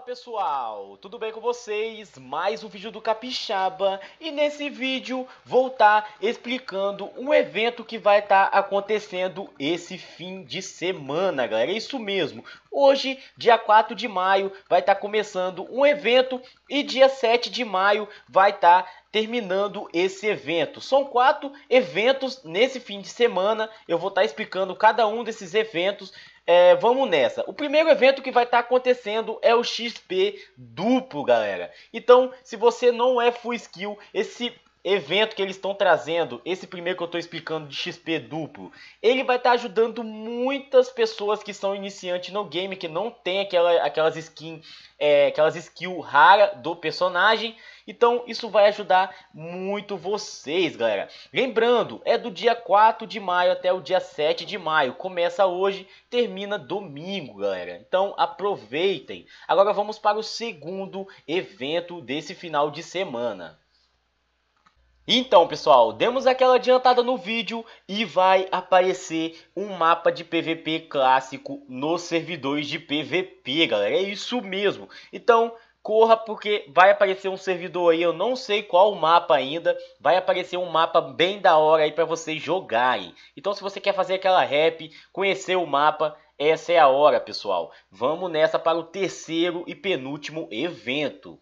Fala pessoal, tudo bem com vocês? Mais um vídeo do Capixaba e nesse vídeo vou estar tá explicando um evento que vai estar tá acontecendo esse fim de semana, galera. É isso mesmo. Hoje, dia 4 de maio, vai estar tá começando um evento e dia 7 de maio vai estar tá terminando esse evento. São quatro eventos nesse fim de semana. Eu vou estar tá explicando cada um desses eventos. É, vamos nessa. O primeiro evento que vai estar tá acontecendo é o XP duplo, galera. Então, se você não é full skill, esse evento que eles estão trazendo, esse primeiro que eu estou explicando de XP duplo, ele vai estar tá ajudando muitas pessoas que são iniciantes no game, que não tem aquela, aquelas skin, é, aquelas skill rara do personagem. Então isso vai ajudar muito vocês, galera. Lembrando, é do dia 4 de maio até o dia 7 de maio. Começa hoje, termina domingo, galera. Então aproveitem. Agora vamos para o segundo evento desse final de semana. Então, pessoal, demos aquela adiantada no vídeo e vai aparecer um mapa de PVP clássico nos servidores de PVP, galera. É isso mesmo. Então, corra porque vai aparecer um servidor aí, eu não sei qual o mapa ainda, vai aparecer um mapa bem da hora aí para vocês jogarem. Então se você quer fazer aquela rap, conhecer o mapa, essa é a hora, pessoal. Vamos nessa para o terceiro e penúltimo evento.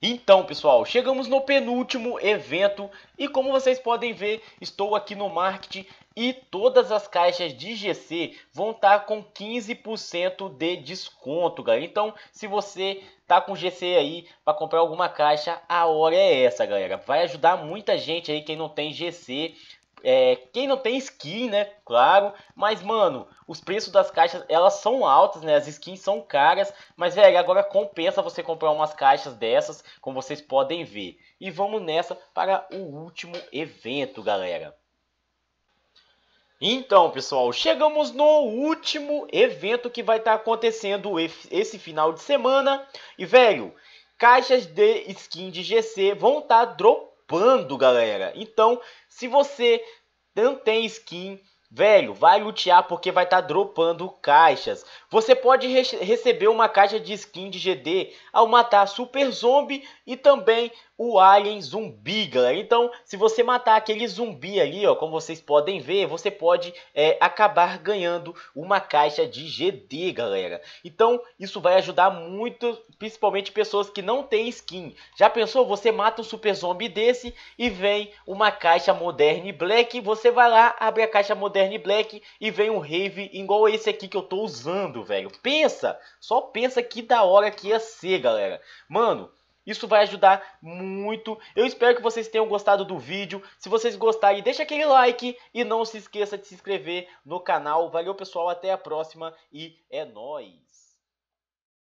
Então, pessoal, chegamos no penúltimo evento e como vocês podem ver, estou aqui no marketing e todas as caixas de GC vão estar tá com 15% de desconto, galera. Então, se você tá com GC aí para comprar alguma caixa, a hora é essa, galera. Vai ajudar muita gente aí quem não tem GC, é, quem não tem skin, né? Claro, mas mano, os preços das caixas, elas são altas, né? As skins são caras, mas velho, agora compensa você comprar umas caixas dessas, como vocês podem ver. E vamos nessa para o último evento, galera. Então, pessoal, chegamos no último evento que vai estar tá acontecendo esse final de semana. E, velho, caixas de skin de GC vão estar tá dropando, galera. Então, se você não tem skin Velho, vai lutear porque vai estar tá dropando caixas. Você pode re receber uma caixa de skin de GD ao matar super zombie e também o alien zumbi, galera. Então, se você matar aquele zumbi ali, ó, como vocês podem ver, você pode é, acabar ganhando uma caixa de GD, galera. Então, isso vai ajudar muito, principalmente pessoas que não têm skin. Já pensou? Você mata um super zumbi desse e vem uma caixa Modern Black. Você vai lá, abre a caixa Modern Black e vem um Rave igual esse aqui que eu tô usando, velho. Pensa, só pensa que da hora que ia ser, galera. Mano, isso vai ajudar muito. Eu espero que vocês tenham gostado do vídeo. Se vocês gostarem, deixa aquele like e não se esqueça de se inscrever no canal. Valeu, pessoal. Até a próxima e é nóis!